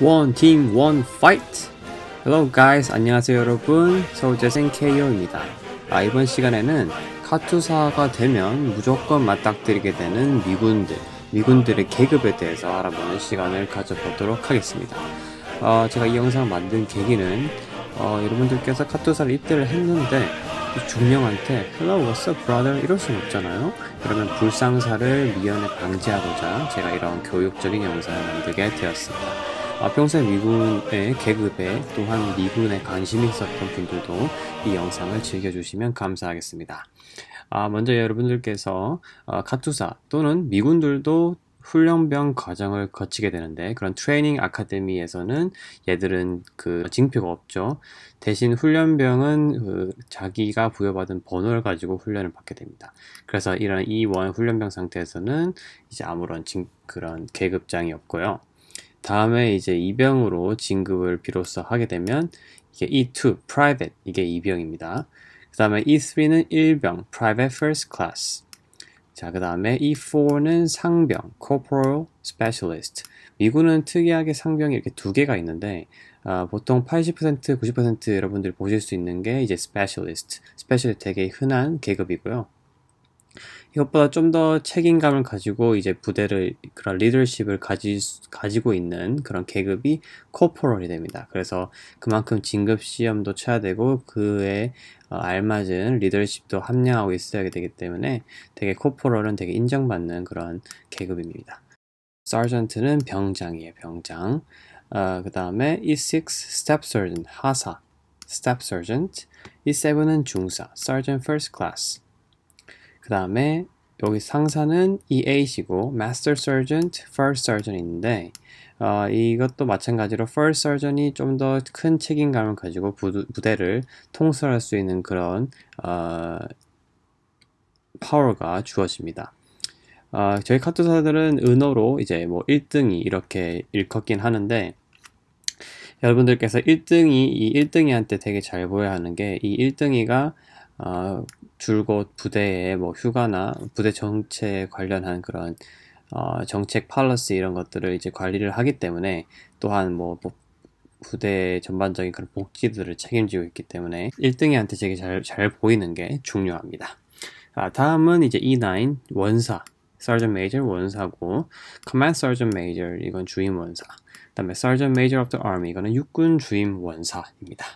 One Team One Fight. Hello guys, 안녕하세요 여러분. 서울재생 KO입니다. 아, 이번 시간에는 카투사가 되면 무조건 맞닥뜨리게 되는 미군들, 미군들의 계급에 대해서 알아보는 시간을 가져보도록 하겠습니다. 어, 제가 이 영상 만든 계기는 어, 여러분들께서 카투사를 입대를 했는데 중령한테 Hello, what's up, brother? 이럴 순 없잖아요. 그러면 불상사를 미연에 방지하고자 제가 이런 교육적인 영상을 만들게 되었습니다. 아, 평소에 미군의 계급에 또한 미군에 관심이 있었던 분들도 이 영상을 즐겨주시면 감사하겠습니다. 아, 먼저 여러분들께서 아, 카투사 또는 미군들도 훈련병 과정을 거치게 되는데 그런 트레이닝 아카데미에서는 얘들은 그 징표가 없죠. 대신 훈련병은 그 자기가 부여받은 번호를 가지고 훈련을 받게 됩니다. 그래서 이런 E1 훈련병 상태에서는 이제 아무런 징, 그런 계급장이 없고요. 다음에 이제 이병으로 진급을 비로소 하게 되면 이게 E2 private 이게 이병입니다. 그 다음에 E3는 일병 private first class. 자, 그 다음에 E4는 상병 corporal specialist. 미군은 특이하게 상병이 이렇게 두 개가 있는데 어, 보통 80% 90% 여러분들이 보실 수 있는 게 이제 specialist, specialist 되게 흔한 계급이고요. 이것보다 좀 더 책임감을 가지고 이제 부대를 그런 리더십을 가지, 가지고 있는 그런 계급이 코퍼럴이 됩니다. 그래서 그만큼 진급 시험도 쳐야 되고 그에 어, 알맞은 리더십도 함양하고 있어야 되기 때문에 되게 코퍼럴은 되게 인정받는 그런 계급입니다. 서전트는 병장이에요, 병장. 어, 그 다음에 E6 스텝 서전 하사, 스텝 서전트. E7은 중사, 서전 퍼스트 클래스. 그 다음에 여기 상사는 EA시고 Master Sergeant, First Sergeant인데 어, 이것도 마찬가지로 First Sergeant이 좀 더 큰 책임감을 가지고 부, 부대를 통솔할 수 있는 그런 어, 파워가 주어집니다. 어, 저희 카투사들은 은어로 이제 뭐 1등이 이렇게 읽었긴 하는데 여러분들께서 1등이 이 1등이한테 되게 잘 보여야 하는 게 이 1등이가 어, 줄곧 부대의 뭐 휴가나 부대 정책에 관련한 그런 어, 정책 팔러스 이런 것들을 이제 관리를 하기 때문에 또한 뭐, 부대 전반적인 그런 복지들을 책임지고 있기 때문에 1등이한테 되게 잘, 잘 보이는 게 중요합니다. 아, 다음은 이제 E9 원사 Sergeant Major 원사고 Command Sergeant Major 이건 주임 원사 그 다음에 Sergeant Major of the Army 이거는 육군 주임 원사입니다.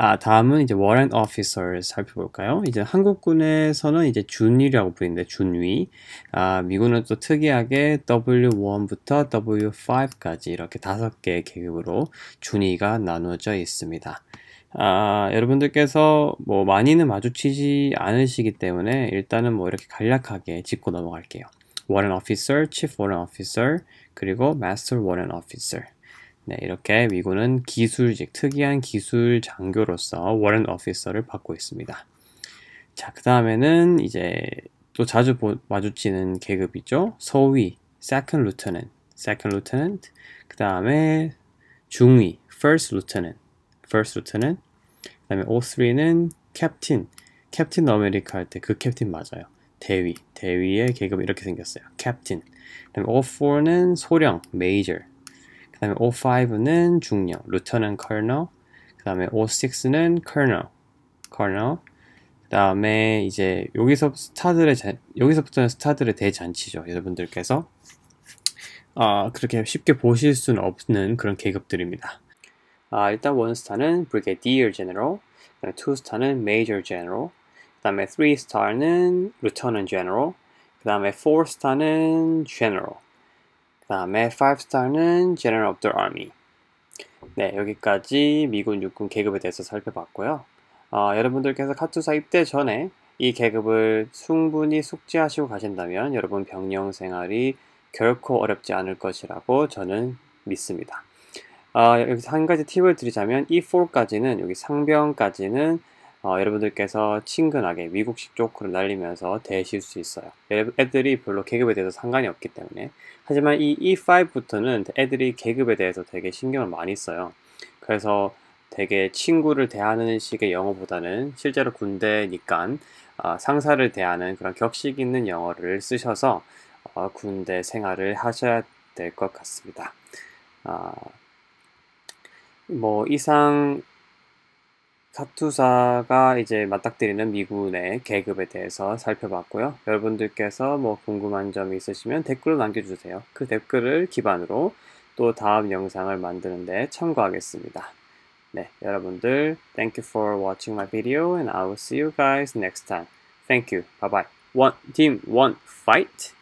아, 다음은 이제 warrant officer 살펴볼까요? 이제 한국군에서는 이제 준위라고 부르는데 준위. 아, 미군은 또 특이하게 W1부터 W5까지 이렇게 다섯 개 계급으로 준위가 나누어져 있습니다. 아, 여러분들께서 뭐 많이는 마주치지 않으시기 때문에 일단은 뭐 이렇게 간략하게 짚고 넘어갈게요. warrant officer, chief warrant officer, 그리고 master warrant officer. 네, 이렇게 위군는 기술직, 특이한 기술 장교로서 워런 오피서를 받고 있습니다. 자, 그 다음에는 이제 또 자주 보, 마주치는 계급이죠. 소위, second lieutenant, second lieutenant, 그 다음에 중위, first lieutenant, first lieutenant, 그 다음에 O3는 캡틴, 캡틴 아메리카 할 때 그 캡틴 맞아요. 대위, 대위의 계급 이렇게 생겼어요. 캡틴. 그다음에 O4는 소령, major, 그 다음에 O5는 중령, 루터는 c o l n e l 그 다음에 O6는 c o l n e l c o l n e l 그 다음에 이제 여기서 스타들의 여기서부터는 스타들의 대잔치죠. 여러분들께서 아, 그렇게 쉽게 보실 수는 없는 그런 계급들입니다. 아, 일단 원스타는 brigadier general, 그다음에 투스타는 major general, 그다음에 3스타는 lieutenant general, 그다음에 4스타는 general, 그 다음에 5star는 General of the Army 네 여기까지 미군 육군 계급에 대해서 살펴봤고요 어, 여러분들께서 카투사 입대 전에 이 계급을 충분히 숙지하시고 가신다면 여러분 병영 생활이 결코 어렵지 않을 것이라고 저는 믿습니다 어, 여기서 한 가지 팁을 드리자면 E4까지는 여기 상병까지는 어, 여러분들께서 친근하게 미국식 조크를 날리면서 대실수 있어요. 애들이 별로 계급에 대해서 상관이 없기 때문에 하지만 이 E5부터는 애들이 계급에 대해서 되게 신경을 많이 써요. 그래서 되게 친구를 대하는 식의 영어보다는 실제로 군대니까 어, 상사를 대하는 그런 격식 있는 영어를 쓰셔서 어, 군대 생활을 하셔야 될 것 같습니다. 어, 뭐 이상 사투사가 이제 맞닥뜨리는 미군의 계급에 대해서 살펴봤고요. 여러분들께서 뭐 궁금한 점이 있으시면 댓글로 남겨주세요. 그 댓글을 기반으로 또 다음 영상을 만드는데 참고하겠습니다. 네, 여러분들 thank you for watching my video and I will see you guys next time. Thank you. Bye bye. One team, one fight.